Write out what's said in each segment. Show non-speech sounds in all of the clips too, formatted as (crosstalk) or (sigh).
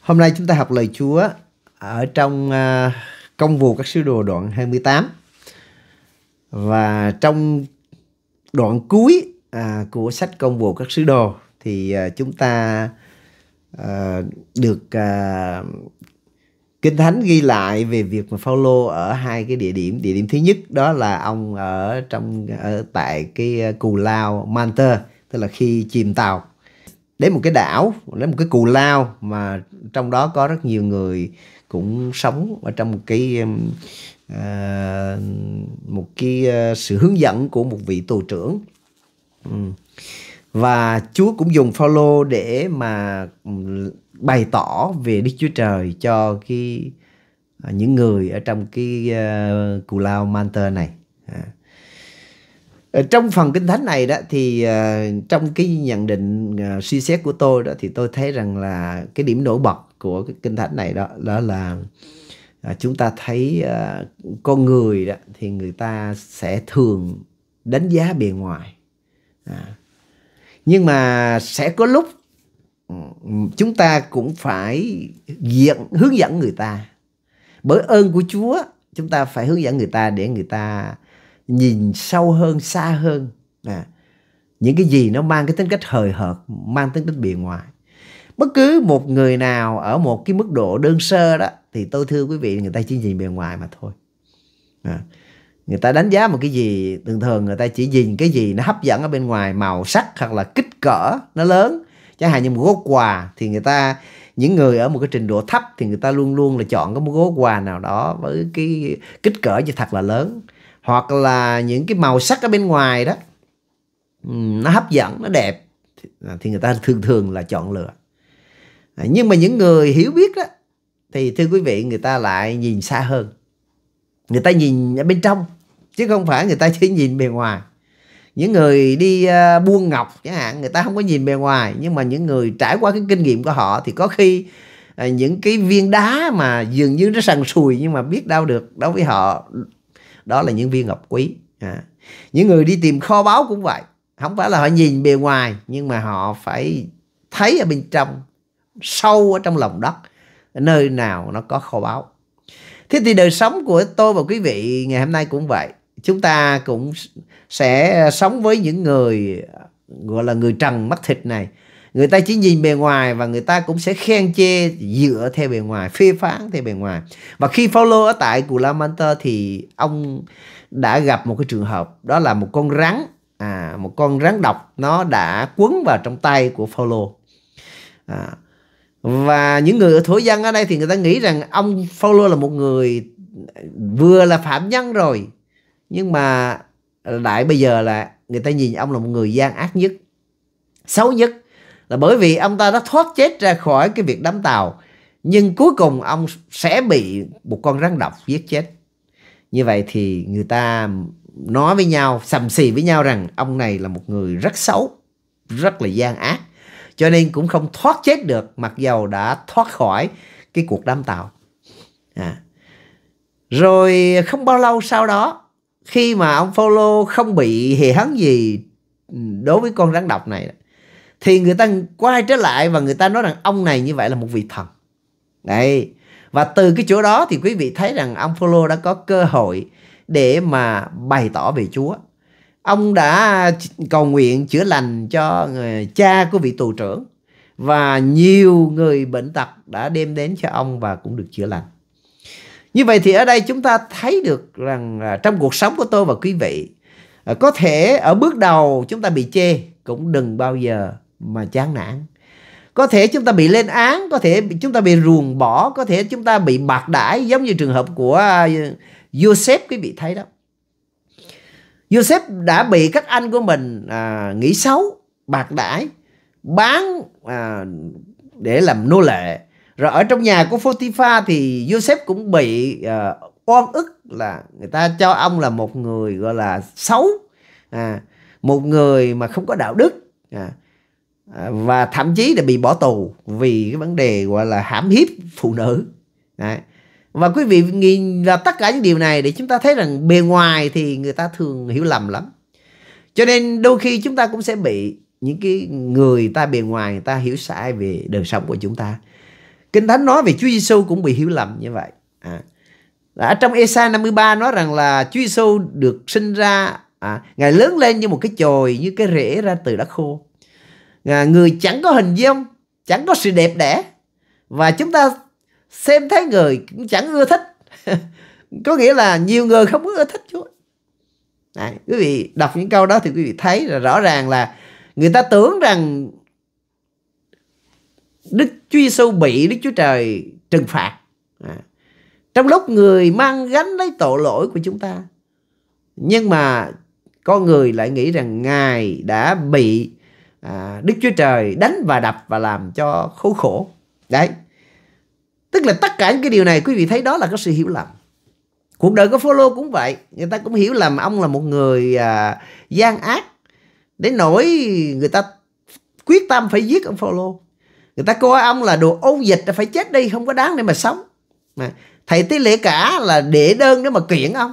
Hôm nay chúng ta học lời Chúa ở trong à, công vụ các sứ đồ đoạn 28. Và trong đoạn cuối à, của sách công vụ các sứ đồ thì à, chúng ta được Kinh Thánh ghi lại về việc mà Phaolô ở hai cái địa điểm. Địa điểm thứ nhất đó là ông ở trong ở tại cái cù lao Manta, tức là khi chìm tàu đến một cái đảo đến một cái cù lao mà trong đó có rất nhiều người cũng sống ở trong một cái um, à, một cái à, sự hướng dẫn của một vị tù trưởng và Chúa cũng dùng Phaolô để mà bày tỏ về Đức Chúa Trời cho cái à, những người ở trong cái uh, cù lao Manter này. À Ờ, trong phần kinh thánh này đó thì uh, trong cái nhận định uh, suy xét của tôi đó thì tôi thấy rằng là cái điểm nổi bật của cái kinh thánh này đó đó là uh, chúng ta thấy uh, con người đó thì người ta sẽ thường đánh giá bề ngoài à. nhưng mà sẽ có lúc ừ, chúng ta cũng phải diện hướng dẫn người ta bởi ơn của Chúa chúng ta phải hướng dẫn người ta để người ta nhìn sâu hơn xa hơn à, những cái gì nó mang cái tính cách hời hợt mang tính cách bề ngoài bất cứ một người nào ở một cái mức độ đơn sơ đó thì tôi thưa quý vị người ta chỉ nhìn bề ngoài mà thôi à, người ta đánh giá một cái gì thường thường người ta chỉ nhìn cái gì nó hấp dẫn ở bên ngoài màu sắc hoặc là kích cỡ nó lớn chẳng hạn như một gốc quà thì người ta những người ở một cái trình độ thấp thì người ta luôn luôn là chọn cái một gốc quà nào đó với cái kích cỡ như thật là lớn hoặc là những cái màu sắc ở bên ngoài đó ừ, nó hấp dẫn nó đẹp thì người ta thường thường là chọn lựa à, nhưng mà những người hiểu biết đó thì thưa quý vị người ta lại nhìn xa hơn người ta nhìn ở bên trong chứ không phải người ta chỉ nhìn bề ngoài những người đi à, buôn ngọc chẳng hạn người ta không có nhìn bề ngoài nhưng mà những người trải qua cái kinh nghiệm của họ thì có khi à, những cái viên đá mà dường như nó sần sùi nhưng mà biết đâu được đối với họ đó là những viên ngọc quý à. những người đi tìm kho báu cũng vậy không phải là họ nhìn bề ngoài nhưng mà họ phải thấy ở bên trong sâu ở trong lòng đất nơi nào nó có kho báu thế thì đời sống của tôi và quý vị ngày hôm nay cũng vậy chúng ta cũng sẽ sống với những người gọi là người trần mắt thịt này người ta chỉ nhìn bề ngoài và người ta cũng sẽ khen chê dựa theo bề ngoài phê phán theo bề ngoài và khi Paulo ở tại Cù La Manta thì ông đã gặp một cái trường hợp đó là một con rắn à một con rắn độc nó đã quấn vào trong tay của Paulo à, và những người ở thổ dân ở đây thì người ta nghĩ rằng ông Paulo là một người vừa là phạm nhân rồi nhưng mà lại bây giờ là người ta nhìn ông là một người gian ác nhất xấu nhất là bởi vì ông ta đã thoát chết ra khỏi cái việc đám tàu nhưng cuối cùng ông sẽ bị một con rắn độc giết chết như vậy thì người ta nói với nhau sầm xì với nhau rằng ông này là một người rất xấu rất là gian ác cho nên cũng không thoát chết được mặc dầu đã thoát khỏi cái cuộc đám tàu à. rồi không bao lâu sau đó khi mà ông Paulo không bị hề hấn gì đối với con rắn độc này thì người ta quay trở lại và người ta nói rằng ông này như vậy là một vị thần đấy và từ cái chỗ đó thì quý vị thấy rằng ông Phaolô đã có cơ hội để mà bày tỏ về Chúa ông đã cầu nguyện chữa lành cho người cha của vị tù trưởng và nhiều người bệnh tật đã đem đến cho ông và cũng được chữa lành như vậy thì ở đây chúng ta thấy được rằng trong cuộc sống của tôi và quý vị à, có thể ở bước đầu chúng ta bị chê cũng đừng bao giờ mà chán nản có thể chúng ta bị lên án có thể chúng ta bị ruồng bỏ có thể chúng ta bị bạc đãi giống như trường hợp của à, Joseph quý vị thấy đó Joseph đã bị các anh của mình à, nghĩ xấu bạc đãi bán à, để làm nô lệ rồi ở trong nhà của Potiphar thì Joseph cũng bị à, oan ức là người ta cho ông là một người gọi là xấu à, một người mà không có đạo đức à, À, và thậm chí là bị bỏ tù vì cái vấn đề gọi là hãm hiếp phụ nữ Đấy. và quý vị nhìn là tất cả những điều này để chúng ta thấy rằng bề ngoài thì người ta thường hiểu lầm lắm cho nên đôi khi chúng ta cũng sẽ bị những cái người ta bề ngoài người ta hiểu sai về đời sống của chúng ta kinh thánh nói về Chúa Giêsu cũng bị hiểu lầm như vậy à. ở trong Esa 53 nói rằng là Chúa Giêsu được sinh ra à, ngài lớn lên như một cái chồi như cái rễ ra từ đất khô người chẳng có hình dung chẳng có sự đẹp đẽ và chúng ta xem thấy người cũng chẳng ưa thích (laughs) có nghĩa là nhiều người không ưa thích Chúa Đấy, quý vị đọc những câu đó thì quý vị thấy là rõ ràng là người ta tưởng rằng Đức Chúa Giêsu bị Đức Chúa Trời trừng phạt à. trong lúc người mang gánh lấy tội lỗi của chúng ta nhưng mà con người lại nghĩ rằng ngài đã bị à, Đức Chúa Trời đánh và đập và làm cho khổ khổ. Đấy. Tức là tất cả những cái điều này quý vị thấy đó là có sự hiểu lầm. Cuộc đời của Phaolô cũng vậy, người ta cũng hiểu lầm ông là một người à, gian ác đến nỗi người ta quyết tâm phải giết ông Phaolô. Người ta coi ông là đồ ôn dịch phải chết đi không có đáng để mà sống. Mà thầy tế lễ cả là để đơn để mà kiện ông.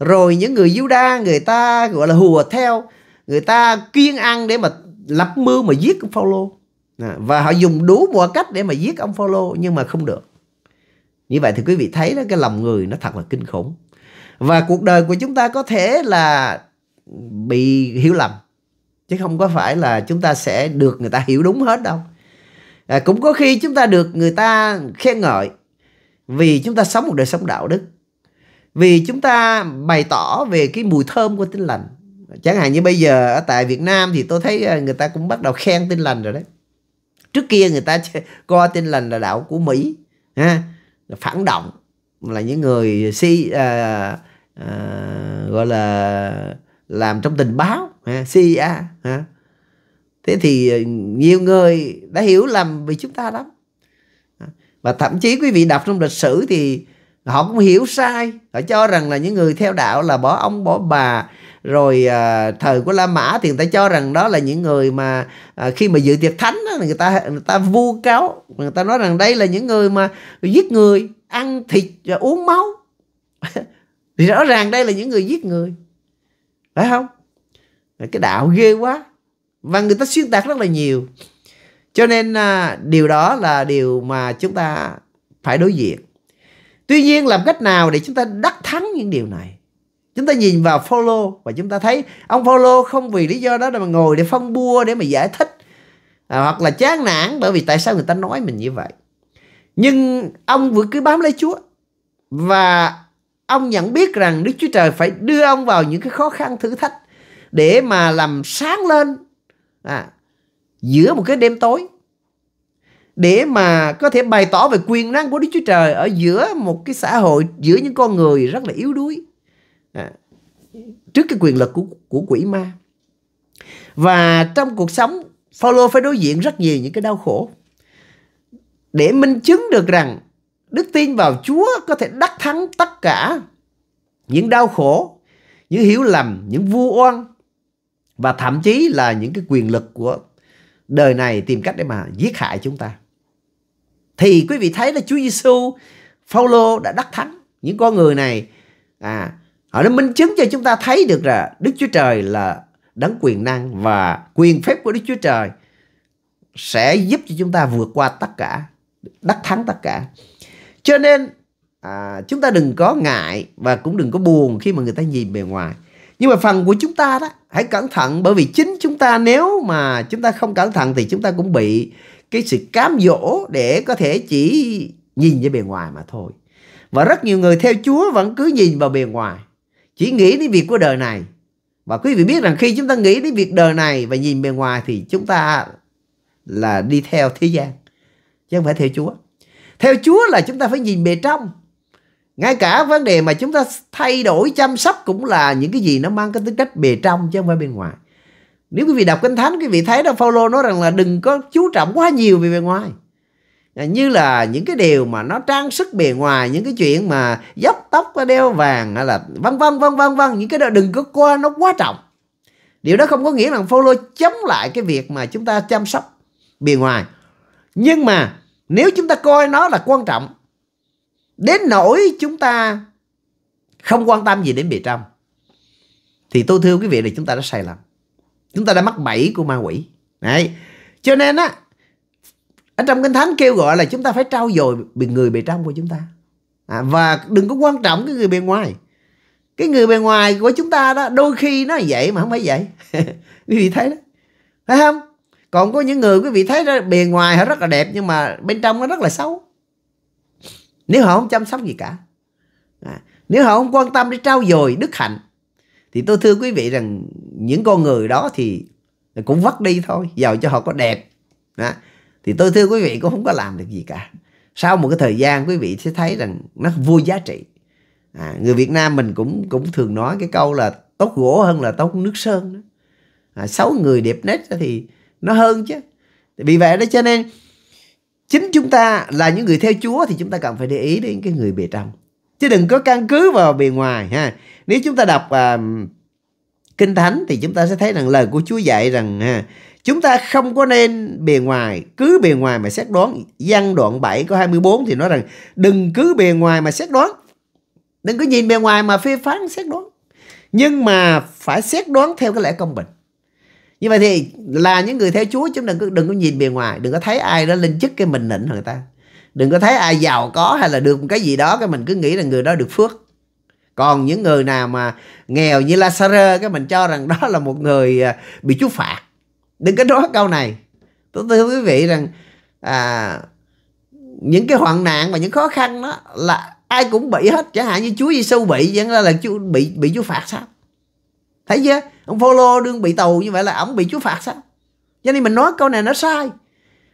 Rồi những người giuđa người ta gọi là hùa theo, người ta kiên ăn để mà lập mưu mà giết ông Phaolô à, và họ dùng đủ mọi cách để mà giết ông Phaolô nhưng mà không được như vậy thì quý vị thấy đó cái lòng người nó thật là kinh khủng và cuộc đời của chúng ta có thể là bị hiểu lầm chứ không có phải là chúng ta sẽ được người ta hiểu đúng hết đâu à, cũng có khi chúng ta được người ta khen ngợi vì chúng ta sống một đời sống đạo đức vì chúng ta bày tỏ về cái mùi thơm của tinh lành chẳng hạn như bây giờ ở tại Việt Nam thì tôi thấy ờ, người ta cũng bắt đầu khen tin lành rồi đấy trước kia người ta (laughs) coi tin lành là đạo của Mỹ ha phản động là những người si à, à, gọi là làm trong tình báo ha, CIA ha. thế thì nhiều người đã hiểu lầm vì chúng ta lắm và thậm chí quý vị đọc trong lịch sử thì họ cũng hiểu sai họ cho rằng là những người theo đạo là bỏ ông bỏ bà rồi à, thời của La Mã thì người ta cho rằng đó là những người mà à, khi mà dự tiệc thánh đó, người ta người ta vu cáo người ta nói rằng đây là những người mà giết người ăn thịt và uống máu (laughs) thì rõ ràng đây là những người giết người phải không cái đạo ghê quá và người ta xuyên tạc rất là nhiều cho nên à, điều đó là điều mà chúng ta phải đối diện tuy nhiên làm cách nào để chúng ta đắc thắng những điều này chúng ta nhìn vào Paulo và chúng ta thấy ông Paulo không vì lý do đó mà ngồi để phân bua để mà giải thích à, hoặc là chán nản bởi vì tại sao người ta nói mình như vậy nhưng ông vẫn cứ bám lấy Chúa và ông nhận biết rằng Đức Chúa Trời phải đưa ông vào những cái khó khăn thử thách để mà làm sáng lên à, giữa một cái đêm tối để mà có thể bày tỏ về quyền năng của Đức Chúa Trời ở giữa một cái xã hội giữa những con người rất là yếu đuối à, trước cái quyền lực của của quỷ ma và trong cuộc sống Paulo phải đối diện rất nhiều những cái đau khổ để minh chứng được rằng đức tin vào Chúa có thể đắc thắng tất cả những đau khổ, những hiểu lầm, những vu oan và thậm chí là những cái quyền lực của đời này tìm cách để mà giết hại chúng ta. Thì quý vị thấy là Chúa Giêsu, Phaolô đã đắc thắng những con người này à Họ đã minh chứng cho chúng ta thấy được là Đức Chúa Trời là đấng quyền năng và quyền phép của Đức Chúa Trời sẽ giúp cho chúng ta vượt qua tất cả, đắc thắng tất cả. Cho nên à, chúng ta đừng có ngại và cũng đừng có buồn khi mà người ta nhìn bề ngoài. Nhưng mà phần của chúng ta đó, hãy cẩn thận bởi vì chính chúng ta nếu mà chúng ta không cẩn thận thì chúng ta cũng bị cái sự cám dỗ để có thể chỉ nhìn về bề ngoài mà thôi. Và rất nhiều người theo Chúa vẫn cứ nhìn vào bề ngoài chỉ nghĩ đến việc của đời này và quý vị biết rằng khi chúng ta nghĩ đến việc đời này và nhìn bề ngoài thì chúng ta là đi theo thế gian chứ không phải theo Chúa theo Chúa là chúng ta phải nhìn bề trong ngay cả vấn đề mà chúng ta thay đổi chăm sóc cũng là những cái gì nó mang cái tính cách bề trong chứ không phải bên ngoài nếu quý vị đọc kinh thánh quý vị thấy đâu Phaolô nói rằng là đừng có chú trọng quá nhiều về bề ngoài À, như là những cái điều mà nó trang sức bề ngoài những cái chuyện mà dốc tóc đeo vàng hay là vân vân vân vân vân những cái đó đừng có qua nó quá trọng điều đó không có nghĩa là follow chống lại cái việc mà chúng ta chăm sóc bề ngoài nhưng mà nếu chúng ta coi nó là quan trọng đến nỗi chúng ta không quan tâm gì đến bề trong thì tôi thưa quý vị là chúng ta đã sai lầm chúng ta đã mắc bẫy của ma quỷ đấy cho nên á ở trong kinh thánh kêu gọi là chúng ta phải trao dồi người bề trong của chúng ta à, và đừng có quan trọng cái người bề ngoài cái người bề ngoài của chúng ta đó đôi khi nó vậy mà không phải vậy (laughs) quý vị thấy đó phải không còn có những người quý vị thấy đó, bề ngoài họ rất là đẹp nhưng mà bên trong nó rất là xấu nếu họ không chăm sóc gì cả à, nếu họ không quan tâm để trao dồi đức hạnh thì tôi thưa quý vị rằng những con người đó thì cũng vất đi thôi giàu cho họ có đẹp à, thì tôi thưa quý vị cũng không có làm được gì cả sau một cái thời gian quý vị sẽ thấy rằng nó vô giá trị à, người Việt Nam mình cũng cũng thường nói cái câu là tốt gỗ hơn là tốt nước sơn đó. À, xấu người đẹp nét thì nó hơn chứ vì vậy đó cho nên chính chúng ta là những người theo Chúa thì chúng ta cần phải để ý đến cái người bề trong chứ đừng có căn cứ vào bề ngoài ha nếu chúng ta đọc à, kinh thánh thì chúng ta sẽ thấy rằng lời của Chúa dạy rằng ha, Chúng ta không có nên bề ngoài, cứ bề ngoài mà xét đoán. Văn đoạn 7 có 24 thì nói rằng đừng cứ bề ngoài mà xét đoán. Đừng cứ nhìn bề ngoài mà phê phán xét đoán. Nhưng mà phải xét đoán theo cái lẽ công bình. Như vậy thì là những người theo Chúa chúng đừng cứ đừng có nhìn bề ngoài, đừng có thấy ai đó lên chức cái mình nịnh người ta. Đừng có thấy ai giàu có hay là được một cái gì đó cái mình cứ nghĩ là người đó được phước. Còn những người nào mà nghèo như Lazarus cái mình cho rằng đó là một người à, bị Chúa phạt đừng có nói câu này tôi thưa quý vị rằng à, những cái hoạn nạn và những khó khăn đó là ai cũng bị hết chẳng hạn như Chúa Giêsu bị chẳng là là Chúa bị bị Chúa phạt sao thấy chưa ông Phaolô đương bị tù như vậy là ông bị Chúa phạt sao cho nên mình nói câu này nó sai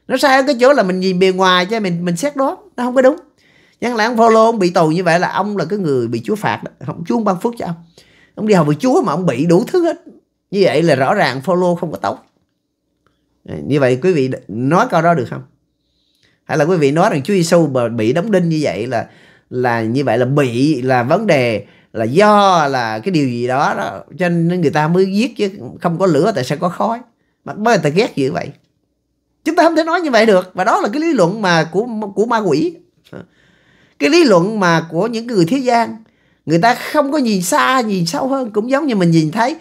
nó sai ở cái chỗ là mình nhìn bề ngoài cho mình mình xét đó nó không có đúng chẳng là ông Phaolô ông bị tù như vậy là ông là cái người bị Chúa phạt đó. không Chúa ban phước cho ông ông đi học với Chúa mà ông bị đủ thứ hết như vậy là rõ ràng Phaolô không có tốt như vậy quý vị nói câu đó được không hay là quý vị nói rằng Chúa Giêsu bị đóng đinh như vậy là là như vậy là bị là vấn đề là do là cái điều gì đó, đó. cho nên người ta mới giết chứ không có lửa tại sao có khói mà bởi người ta ghét như vậy chúng ta không thể nói như vậy được và đó là cái lý luận mà của của ma quỷ cái lý luận mà của những người thế gian người ta không có nhìn xa nhìn sâu hơn cũng giống như mình nhìn thấy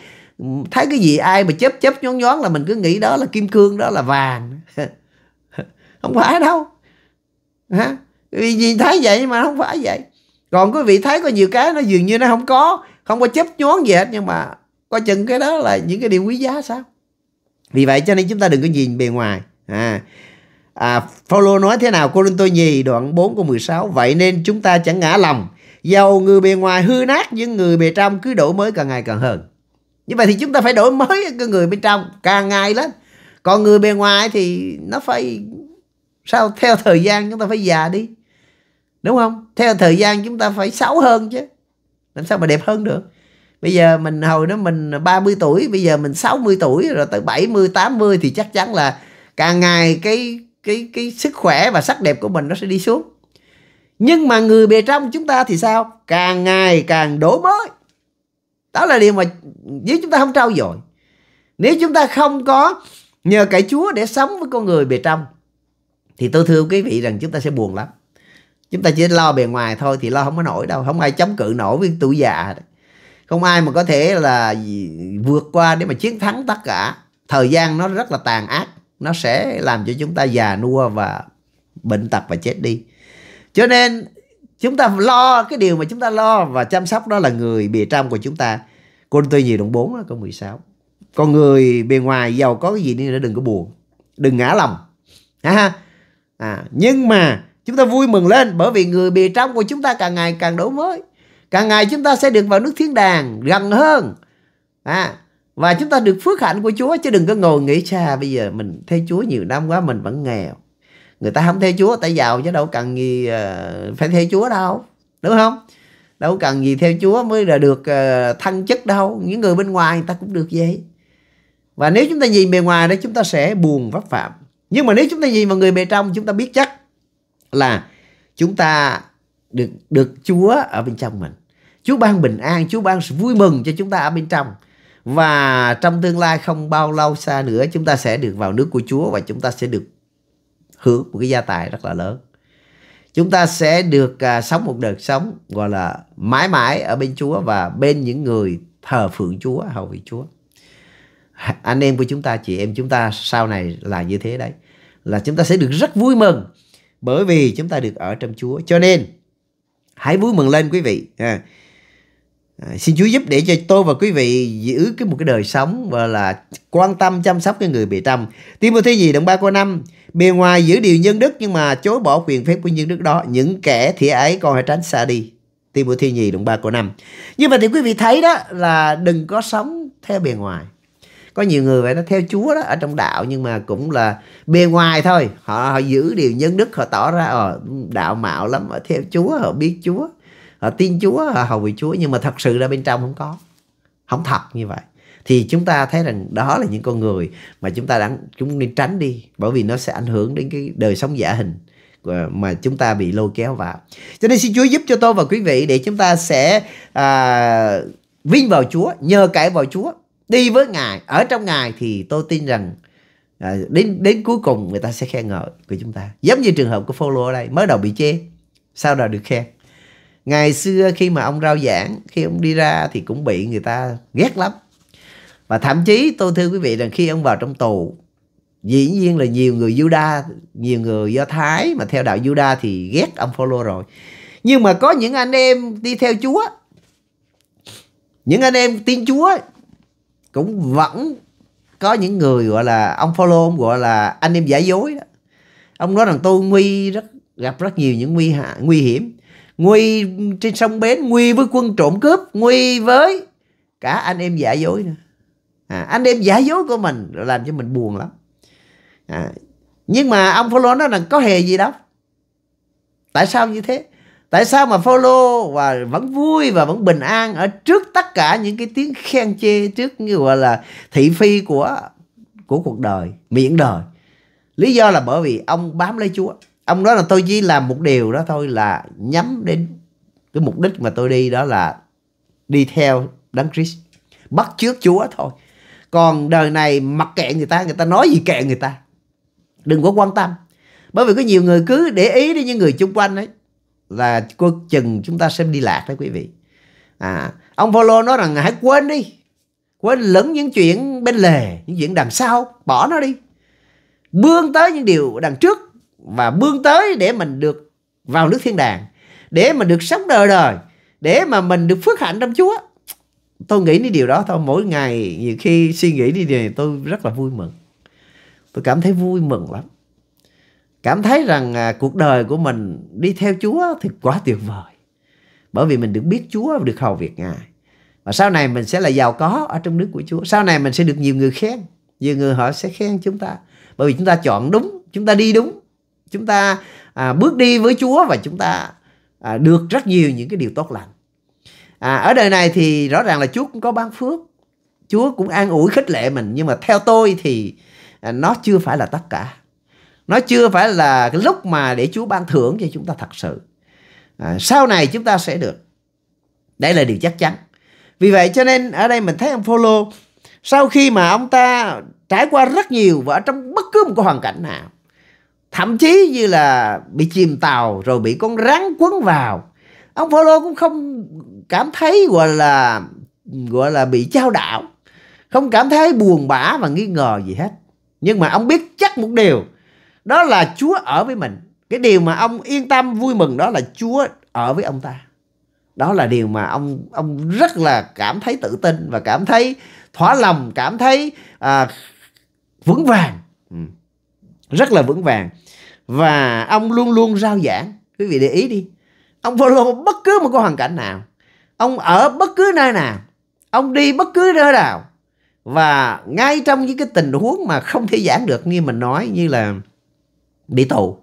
thấy cái gì ai mà chớp chớp nhón nhón là mình cứ nghĩ đó là kim cương đó là vàng (laughs) không phải đâu hả vì nhìn thấy vậy mà không phải vậy còn quý vị thấy có nhiều cái nó dường như nó không có không có chấp nhón gì hết nhưng mà coi chừng cái đó là những cái điều quý giá sao vì vậy cho nên chúng ta đừng có nhìn bề ngoài à À, Paulo nói thế nào Cô Linh Tô Nhì đoạn 4 câu 16 Vậy nên chúng ta chẳng ngã lòng Dầu người bề ngoài hư nát Nhưng người bề trong cứ đổi mới càng ngày càng hơn như vậy thì chúng ta phải đổi mới cái người bên trong càng ngày lắm còn người bên ngoài thì nó phải sao theo thời gian chúng ta phải già đi đúng không theo thời gian chúng ta phải xấu hơn chứ làm sao mà đẹp hơn được bây giờ mình hồi đó mình 30 tuổi bây giờ mình 60 tuổi rồi tới 70 80 thì chắc chắn là càng ngày cái cái cái sức khỏe và sắc đẹp của mình nó sẽ đi xuống nhưng mà người bề trong chúng ta thì sao càng ngày càng đổ mới đó là điều mà nếu chúng ta không trau dồi nếu chúng ta không có nhờ cậy chúa để sống với con người bề trong thì tôi thưa quý vị rằng chúng ta sẽ buồn lắm chúng ta chỉ lo bề ngoài thôi thì lo không có nổi đâu không ai chống cự nổi với tuổi già không ai mà có thể là vượt qua để mà chiến thắng tất cả thời gian nó rất là tàn ác nó sẽ làm cho chúng ta già nua và bệnh tật và chết đi cho nên chúng ta lo cái điều mà chúng ta lo và chăm sóc đó là người bìa trong của chúng ta Côn tôi nhiều đoạn 4 câu 16 con người bề ngoài giàu có cái gì nữa đừng có buồn đừng ngã lòng ha à, nhưng mà chúng ta vui mừng lên bởi vì người bìa trong của chúng ta càng ngày càng đổi mới càng ngày chúng ta sẽ được vào nước thiên đàng gần hơn à, và chúng ta được phước hạnh của Chúa chứ đừng có ngồi nghĩ xa bây giờ mình thấy Chúa nhiều năm quá mình vẫn nghèo người ta không theo chúa ta giàu chứ đâu cần gì ờ, phải theo chúa đâu đúng không đâu cần gì theo chúa mới là được ờ, thăng chức đâu những người bên ngoài người ta cũng được vậy và nếu chúng ta nhìn bề ngoài đó chúng ta sẽ buồn vấp phạm nhưng mà nếu chúng ta nhìn vào người bề trong chúng ta biết chắc là chúng ta được được chúa ở bên trong mình chúa ban bình an chúa ban sự vui mừng cho chúng ta ở bên trong và trong tương lai không bao lâu xa nữa chúng ta sẽ được vào nước của chúa và chúng ta sẽ được hưởng một cái gia tài rất là lớn chúng ta sẽ được à, sống một đời sống gọi là mãi mãi ở bên Chúa và bên những người thờ phượng Chúa hầu vị Chúa anh em của chúng ta chị em chúng ta sau này là như thế đấy là chúng ta sẽ được rất vui mừng bởi vì chúng ta được ở trong Chúa cho nên hãy vui mừng lên quý vị à À, xin Chúa giúp để cho tôi và quý vị giữ cái một cái đời sống và là quan tâm chăm sóc cái người bị tâm. Timothy gì đoạn ba câu năm Bề ngoài giữ điều nhân đức nhưng mà chối bỏ quyền phép của nhân đức đó. Những kẻ thì ấy còn hãy tránh xa đi. Timothy nhì đoạn ba câu năm nhưng mà thì quý vị thấy đó là đừng có sống theo bề ngoài. Có nhiều người vậy nó theo Chúa đó ở trong đạo nhưng mà cũng là bề ngoài thôi. Họ, họ giữ điều nhân đức họ tỏ ra ở ờ, đạo mạo lắm, ở theo Chúa, họ biết Chúa à, ờ, tin Chúa à, hầu vị Chúa nhưng mà thật sự ra bên trong không có không thật như vậy thì chúng ta thấy rằng đó là những con người mà chúng ta đang chúng nên tránh đi bởi vì nó sẽ ảnh hưởng đến cái đời sống giả hình ờ, mà chúng ta bị lôi kéo vào cho nên xin Chúa giúp cho tôi và quý vị để chúng ta sẽ à, vinh vào Chúa nhờ cậy vào Chúa đi với Ngài ở trong Ngài thì tôi tin rằng à, đến đến cuối cùng người ta sẽ khen ngợi của chúng ta giống như trường hợp của Phaolô ở đây mới đầu bị chê sau đó được khen ngày xưa khi mà ông rao giảng khi ông đi ra thì cũng bị người ta ghét lắm và thậm chí tôi thưa quý vị rằng khi ông vào trong tù dĩ nhiên là nhiều người Juda nhiều người Do Thái mà theo đạo Juda thì ghét ông Phaolô rồi nhưng mà có những anh em đi theo Chúa những anh em tin Chúa cũng vẫn có những người gọi là ông Phaolô ông gọi là anh em giả dối đó. ông nói rằng tôi nguy rất gặp rất nhiều những nguy hại nguy hiểm nguy trên sông bến nguy với quân trộm cướp nguy với cả anh em giả dối nữa à, anh em giả dối của mình làm cho mình buồn lắm à, nhưng mà ông Phaolô nó là có hề gì đâu tại sao như thế tại sao mà Phaolô và vẫn vui và vẫn bình an ở trước tất cả những cái tiếng khen chê trước như gọi là thị phi của của cuộc đời miệng đời lý do là bởi vì ông bám lấy Chúa ông nói là tôi chỉ làm một điều đó thôi là nhắm đến cái mục đích mà tôi đi đó là đi theo đấng Christ bắt chước Chúa thôi còn đời này mặc kệ người ta người ta nói gì kệ người ta đừng có quan tâm bởi vì có nhiều người cứ để ý đến những người xung quanh ấy là cô chừng chúng ta xem đi lạc đấy quý vị à ông Paulo nói rằng hãy quên đi quên lẫn những chuyện bên lề những chuyện đằng sau bỏ nó đi bươn tới những điều đằng trước và bươn tới để mình được vào nước thiên đàng để mình được sống đời đời để mà mình được phước hạnh trong Chúa tôi nghĩ đến điều đó thôi mỗi ngày nhiều khi suy nghĩ đi điều này tôi rất là vui mừng tôi cảm thấy vui mừng lắm cảm thấy rằng à, cuộc đời của mình đi theo Chúa thì quá tuyệt vời bởi vì mình được biết Chúa được hầu việc Ngài và sau này mình sẽ là giàu có ở trong nước của Chúa sau này mình sẽ được nhiều người khen nhiều người họ sẽ khen chúng ta bởi vì chúng ta chọn đúng chúng ta đi đúng chúng ta à, bước đi với Chúa và chúng ta à, được rất nhiều những cái điều tốt lành à, ở đời này thì rõ ràng là Chúa cũng có ban phước Chúa cũng an ủi khích lệ mình nhưng mà theo tôi thì à, nó chưa phải là tất cả nó chưa phải là cái lúc mà để Chúa ban thưởng cho chúng ta thật sự à, sau này chúng ta sẽ được đây là điều chắc chắn vì vậy cho nên ở đây mình thấy ông Phaolô sau khi mà ông ta trải qua rất nhiều và ở trong bất cứ một cái hoàn cảnh nào thậm chí như là bị chìm tàu rồi bị con rắn quấn vào ông Phaolô cũng không cảm thấy gọi là gọi là bị trao đảo không cảm thấy buồn bã và nghi ngờ gì hết nhưng mà ông biết chắc một điều đó là Chúa ở với mình cái điều mà ông yên tâm vui mừng đó là Chúa ở với ông ta đó là điều mà ông ông rất là cảm thấy tự tin và cảm thấy thỏa lòng cảm thấy à, vững vàng ừ rất là vững vàng và ông luôn luôn rao giảng quý vị để ý đi ông vô luôn bất cứ một cái hoàn cảnh nào ông ở bất cứ nơi nào ông đi bất cứ nơi nào và ngay trong những cái tình huống mà không thể giảng được như mình nói như là bị tù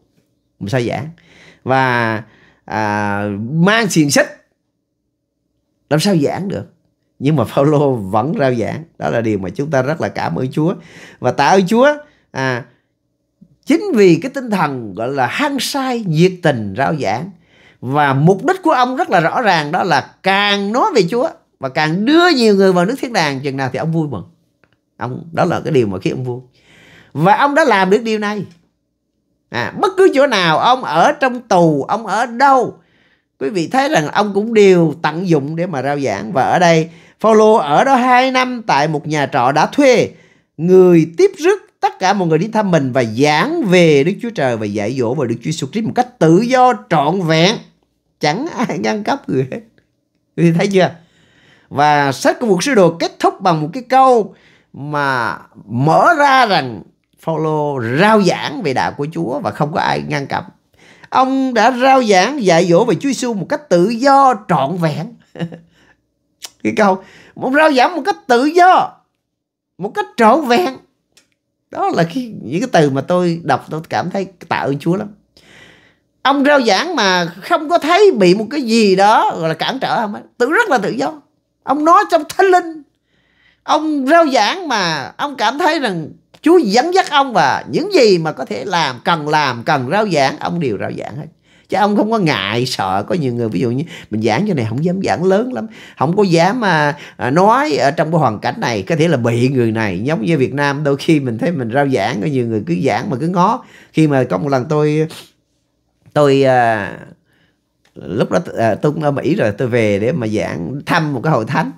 mình sao giảng và à, mang xiềng xích làm sao giảng được nhưng mà Phaolô vẫn rao giảng đó là điều mà chúng ta rất là cảm ơn Chúa và tạ ơn Chúa à, chính vì cái tinh thần gọi là hăng say nhiệt tình rao giảng và mục đích của ông rất là rõ ràng đó là càng nói về Chúa và càng đưa nhiều người vào nước thiên đàng chừng nào thì ông vui mừng ông đó là cái điều mà khi ông vui và ông đã làm được điều này à, bất cứ chỗ nào ông ở trong tù ông ở đâu quý vị thấy rằng ông cũng đều tận dụng để mà rao giảng và ở đây Phaolô ở đó 2 năm tại một nhà trọ đã thuê người tiếp rước tất cả mọi người đến thăm mình và giảng về Đức Chúa Trời và dạy dỗ và Đức Chúa Jesus Christ một cách tự do trọn vẹn. Chẳng ai ngăn cấm người hết. người thấy chưa? Và sách của một sứ đồ kết thúc bằng một cái câu mà mở ra rằng Phaolô rao giảng về đạo của Chúa và không có ai ngăn cấm. Ông đã rao giảng dạy dỗ về Chúa Giêsu một cách tự do trọn vẹn. (laughs) cái câu một rao giảng một cách tự do, một cách trọn vẹn đó là cái những cái từ mà tôi đọc tôi cảm thấy tạ ơn Chúa lắm ông rao giảng mà không có thấy bị một cái gì đó gọi là cản trở không ấy tự rất là tự do ông nói trong thánh linh ông rao giảng mà ông cảm thấy rằng Chúa dẫn dắt ông và những gì mà có thể làm cần làm cần rao giảng ông đều rao giảng hết chứ ông không có ngại sợ có nhiều người ví dụ như mình giảng cho này không dám giảng lớn lắm không có dám mà à, nói ở trong cái hoàn cảnh này có thể là bị người này giống như Việt Nam đôi khi mình thấy mình rao giảng có nhiều người cứ giảng mà cứ ngó khi mà có một lần tôi tôi à, lúc đó à, tôi cũng ở Mỹ rồi tôi về để mà giảng thăm một cái hội thánh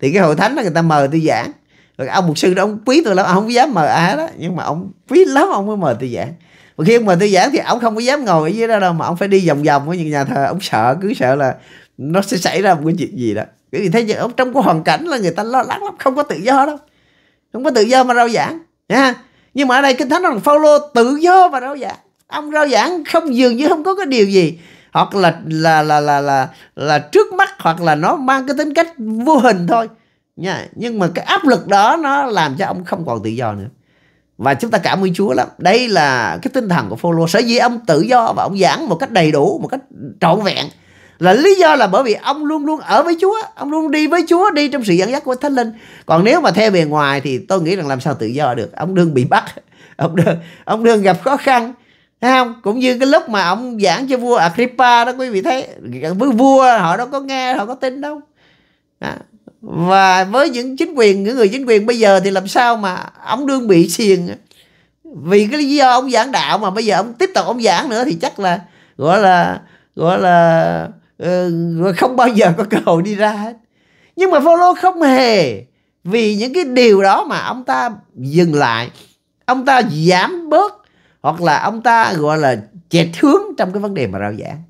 thì cái hội thánh đó người ta mời tôi giảng rồi ông mục sư đó ông quý tôi lắm ông không dám mời ai đó nhưng mà ông quý lắm ông mới mời tôi giảng mà khi ông mình thư giãn thì ông không có dám ngồi ở dưới đó đâu mà ông phải đi vòng vòng ở những nhà thờ ông sợ cứ sợ là nó sẽ xảy ra một cái chuyện gì đó cái gì thế ông trong cái hoàn cảnh là người ta lo lắng lắm không có tự do đâu không có tự do mà rao giảng nha nhưng mà ở đây kinh thánh rằng Phaolô tự do mà rao giảng ông rao giảng không dường như không có cái điều gì hoặc là là là là là là trước mắt hoặc là nó mang cái tính cách vô hình thôi nha nhưng mà cái áp lực đó nó làm cho ông không còn tự do nữa và chúng ta cảm ơn Chúa lắm đây là cái tinh thần của Phaolô sở dĩ ông tự do và ông giảng một cách đầy đủ một cách trọn vẹn là lý do là bởi vì ông luôn luôn ở với Chúa ông luôn đi với Chúa đi trong sự dẫn dắt của Thánh Linh còn nếu mà theo bề ngoài thì tôi nghĩ rằng làm sao tự do được ông đương bị bắt (laughs) ông đương ông đương gặp khó khăn thấy không cũng như cái lúc mà ông giảng cho vua Agrippa đó quý vị thấy với vua họ đâu có nghe họ có tin đâu à, và với những chính quyền những người chính quyền bây giờ thì làm sao mà ông đương bị xiền vì cái lý do ông giảng đạo mà bây giờ ông tiếp tục ông giảng nữa thì chắc là gọi là gọi là uh, không bao giờ có cơ hội đi ra hết nhưng mà Phaolô không hề vì những cái điều đó mà ông ta dừng lại ông ta giảm bớt hoặc là ông ta gọi là chệch hướng trong cái vấn đề mà rao giảng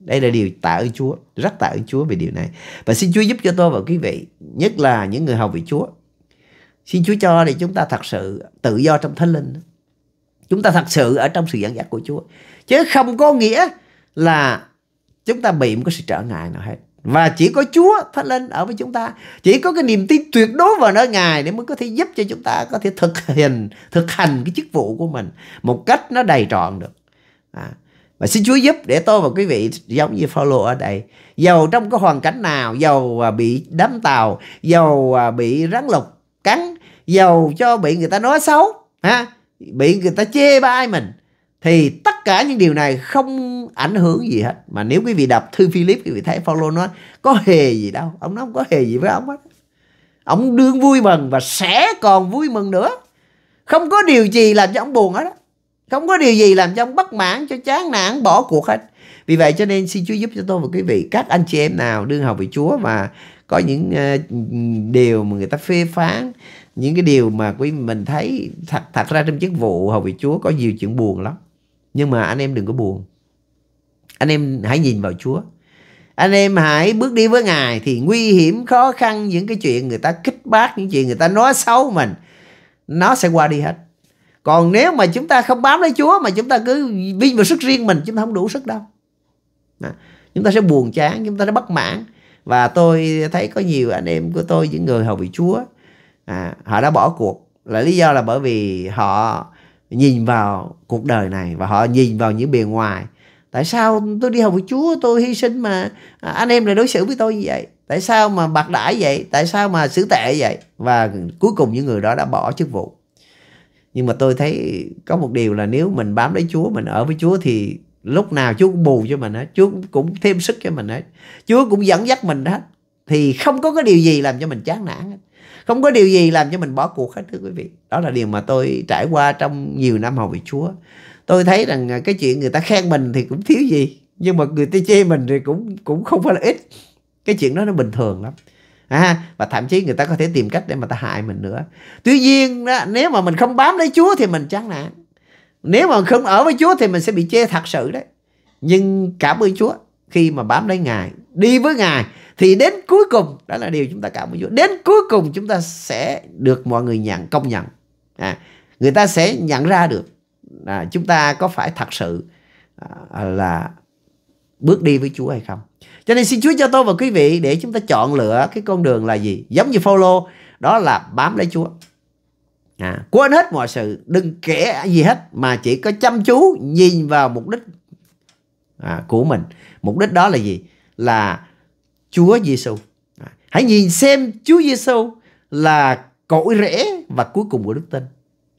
đây là điều tạ ơn Chúa rất tạ ơn Chúa về điều này và xin Chúa giúp cho tôi và quý vị nhất là những người học vị Chúa xin Chúa cho để chúng ta thật sự tự do trong thánh linh chúng ta thật sự ở trong sự dẫn dắt của Chúa chứ không có nghĩa là chúng ta bị một cái sự trở ngại nào hết và chỉ có Chúa Thánh Linh ở với chúng ta chỉ có cái niềm tin tuyệt đối vào nơi Ngài để mới có thể giúp cho chúng ta có thể thực hiện thực hành cái chức vụ của mình một cách nó đầy trọn được à và xin Chúa giúp để tôi và quý vị giống như Phaolô ở đây dầu trong cái hoàn cảnh nào dầu à, bị đám tàu dầu à, bị rắn lục cắn dầu cho bị người ta nói xấu ha bị người ta chê bai mình thì tất cả những điều này không ảnh hưởng gì hết mà nếu quý vị đọc thư Philip quý vị thấy Phaolô nói có hề gì đâu ông nói không có hề gì với ông hết ông đương vui mừng và sẽ còn vui mừng nữa không có điều gì làm cho ông buồn hết đó. Không có điều gì làm cho ông bất mãn, cho chán nản, bỏ cuộc hết. Vì vậy cho nên xin Chúa giúp cho tôi và quý vị, các anh chị em nào đương học về Chúa và có những uh, điều mà người ta phê phán, những cái điều mà quý mình thấy thật thật ra trong chức vụ hầu vị Chúa có nhiều chuyện buồn lắm. Nhưng mà anh em đừng có buồn. Anh em hãy nhìn vào Chúa. Anh em hãy bước đi với Ngài thì nguy hiểm, khó khăn, những cái chuyện người ta kích bác, những chuyện người ta nói xấu mình, nó sẽ qua đi hết còn nếu mà chúng ta không bám lấy Chúa mà chúng ta cứ vin vào sức riêng mình chúng ta không đủ sức đâu đó. chúng ta sẽ buồn chán chúng ta sẽ bất mãn và tôi thấy có nhiều anh em của tôi những người hầu vị Chúa à, họ đã bỏ cuộc là lý do là bởi vì họ nhìn vào cuộc đời này và họ nhìn vào những bề ngoài tại sao tôi đi hầu với Chúa tôi hy sinh mà à, anh em lại đối xử với tôi như vậy tại sao mà bạc đãi vậy tại sao mà xử tệ vậy và cuối cùng những người đó đã bỏ chức vụ nhưng mà tôi thấy có một điều là nếu mình bám lấy Chúa mình ở với Chúa thì lúc nào Chúa cũng bù cho mình hết Chúa cũng thêm sức cho mình hết Chúa cũng dẫn dắt mình hết thì không có cái điều gì làm cho mình chán nản hết không có điều gì làm cho mình bỏ cuộc hết thưa quý vị đó là điều mà tôi trải qua trong nhiều năm hầu với Chúa tôi thấy rằng à, cái chuyện người ta khen mình thì cũng thiếu gì nhưng mà người ta chê mình thì cũng cũng không phải là ít cái chuyện đó nó bình thường lắm à, và thậm chí người ta có thể tìm cách để mà ta hại mình nữa tuy nhiên đó, nếu mà mình không bám lấy chúa thì mình chán nản nếu mà không ở với chúa thì mình sẽ bị chê thật sự đấy nhưng cảm ơn chúa khi mà bám lấy ngài đi với ngài thì đến cuối cùng đó là điều chúng ta cảm ơn chúa đến cuối cùng chúng ta sẽ được mọi người nhận công nhận à, người ta sẽ nhận ra được à, chúng ta có phải thật sự à, là bước đi với Chúa hay không. Cho nên xin Chúa cho tôi và quý vị để chúng ta chọn lựa cái con đường là gì. Giống như Phaolô đó là bám lấy Chúa. À, quên hết mọi sự, đừng kể gì hết mà chỉ có chăm chú nhìn vào mục đích à, của mình. Mục đích đó là gì? Là Chúa Giêsu. À, hãy nhìn xem Chúa Giêsu là cội rễ và cuối cùng của đức tin.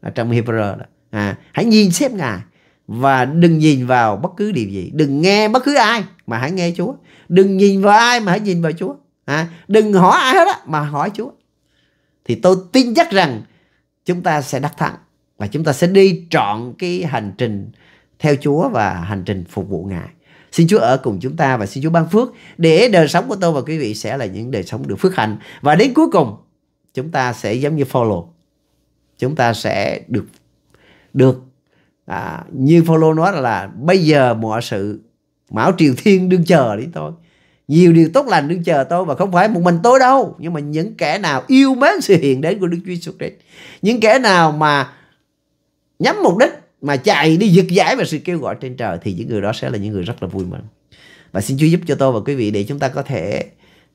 Ở trong Hebrew đó. À, hãy nhìn xem Ngài và đừng nhìn vào bất cứ điều gì đừng nghe bất cứ ai mà hãy nghe chúa đừng nhìn vào ai mà hãy nhìn vào chúa à, đừng hỏi ai hết á mà hỏi chúa thì tôi tin chắc rằng chúng ta sẽ đắc thắng và chúng ta sẽ đi trọn cái hành trình theo chúa và hành trình phục vụ ngài Xin Chúa ở cùng chúng ta và xin Chúa ban phước để đời sống của tôi và quý vị sẽ là những đời sống được phước hạnh. Và đến cuối cùng chúng ta sẽ giống như follow. Chúng ta sẽ được được à, như Paulo nói là, bây giờ mọi sự Mão Triều Thiên đương chờ đi tôi nhiều điều tốt lành đương chờ tôi và không phải một mình tôi đâu nhưng mà những kẻ nào yêu mến sự hiện đến của Đức Chúa Jesus Christ những kẻ nào mà nhắm mục đích mà chạy đi giật giải về sự kêu gọi trên trời thì những người đó sẽ là những người rất là vui mừng và xin Chúa giúp cho tôi và quý vị để chúng ta có thể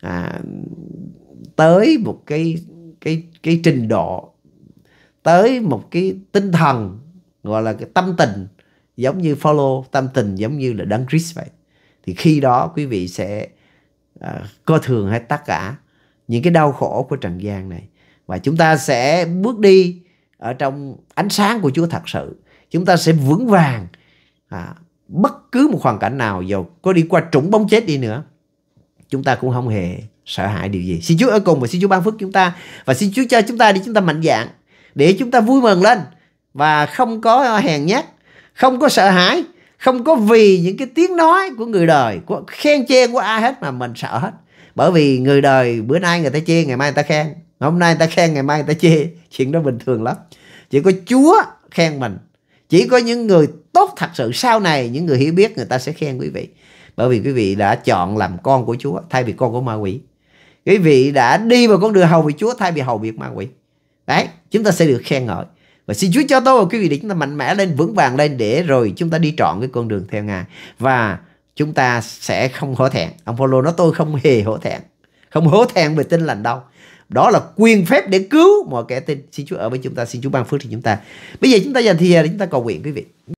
à, tới một cái cái cái trình độ tới một cái tinh thần gọi là cái tâm tình giống như follow tâm tình giống như là đấng Christ vậy thì khi đó quý vị sẽ uh, coi thường hết tất cả những cái đau khổ của trần gian này và chúng ta sẽ bước đi ở trong ánh sáng của Chúa thật sự chúng ta sẽ vững vàng à, bất cứ một hoàn cảnh nào dù có đi qua trũng bóng chết đi nữa chúng ta cũng không hề sợ hãi điều gì xin Chúa ở cùng và xin Chúa ban phước chúng ta và xin Chúa cho chúng ta để chúng ta mạnh dạng để chúng ta vui mừng lên và không có hèn nhát không có sợ hãi không có vì những cái tiếng nói của người đời của khen chê của ai hết mà mình sợ hết bởi vì người đời bữa nay người ta chê ngày mai người ta khen hôm nay người ta khen ngày mai người ta chê (laughs) chuyện đó bình thường lắm chỉ có chúa khen mình chỉ có những người tốt thật sự sau này những người hiểu biết người ta sẽ khen quý vị bởi vì quý vị đã chọn làm con của chúa thay vì con của ma quỷ quý vị đã đi vào con đường hầu vì chúa thay vì hầu việc ma quỷ đấy chúng ta sẽ được khen ngợi và xin Chúa cho tôi và quý vị để chúng ta mạnh mẽ lên, vững vàng lên để rồi chúng ta đi chọn cái con đường theo Ngài. Và chúng ta sẽ không hổ thẹn. Ông Paulo nói tôi không hề hổ thẹn. Không hổ thẹn về tin lành đâu. Đó là quyền phép để cứu mọi kẻ tin. Xin Chúa ở với chúng ta, xin Chúa ban phước cho chúng ta. Bây giờ chúng ta dành thì giờ để chúng ta cầu nguyện quý vị.